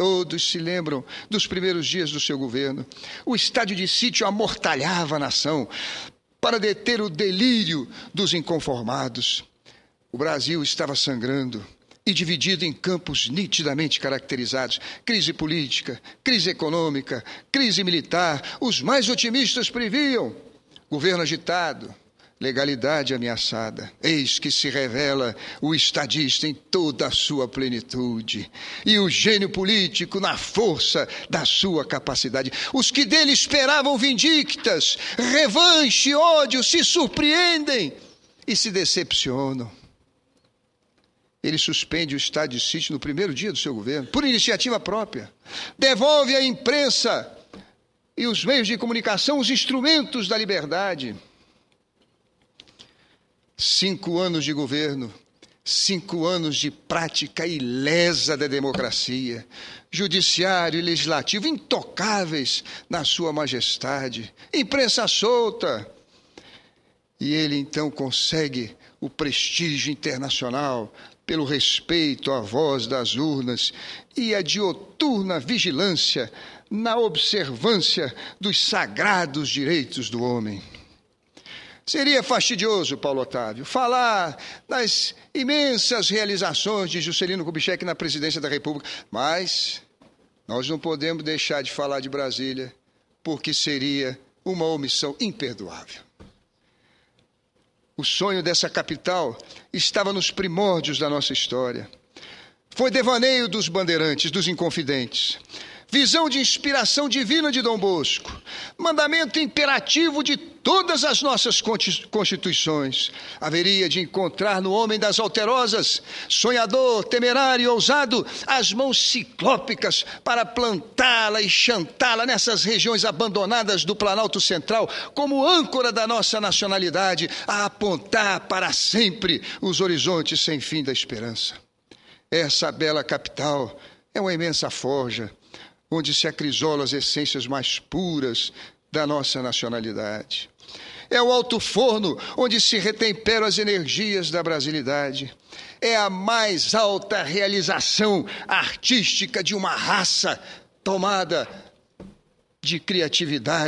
Todos se lembram dos primeiros dias do seu governo. O estádio de sítio amortalhava a nação para deter o delírio dos inconformados. O Brasil estava sangrando e dividido em campos nitidamente caracterizados: crise política, crise econômica, crise militar. Os mais otimistas previam governo agitado, legalidade ameaçada. Eis que se revela o estadista em toda a sua plenitude e o gênio político na força da sua capacidade. Os que dele esperavam vindictas, revanche, ódio, se surpreendem e se decepcionam. Ele suspende o estado de sítio no primeiro dia do seu governo, por iniciativa própria. Devolve à imprensa e os meios de comunicação os instrumentos da liberdade Cinco anos de governo, cinco anos de prática ilesa da democracia, judiciário e legislativo intocáveis na sua majestade, imprensa solta. E ele então consegue o prestígio internacional pelo respeito à voz das urnas e a dioturna vigilância na observância dos sagrados direitos do homem. Seria fastidioso, Paulo Otávio, falar das imensas realizações de Juscelino Kubitschek na presidência da República, mas nós não podemos deixar de falar de Brasília, porque seria uma omissão imperdoável. O sonho dessa capital estava nos primórdios da nossa história. Foi devaneio dos bandeirantes, dos inconfidentes visão de inspiração divina de Dom Bosco, mandamento imperativo de todas as nossas constituições, haveria de encontrar no homem das alterosas, sonhador, temerário e ousado, as mãos ciclópicas para plantá-la e chantá-la nessas regiões abandonadas do Planalto Central, como âncora da nossa nacionalidade, a apontar para sempre os horizontes sem fim da esperança. Essa bela capital é uma imensa forja, onde se acrisolam as essências mais puras da nossa nacionalidade. É o alto forno onde se retemperam as energias da brasilidade. É a mais alta realização artística de uma raça tomada de criatividade.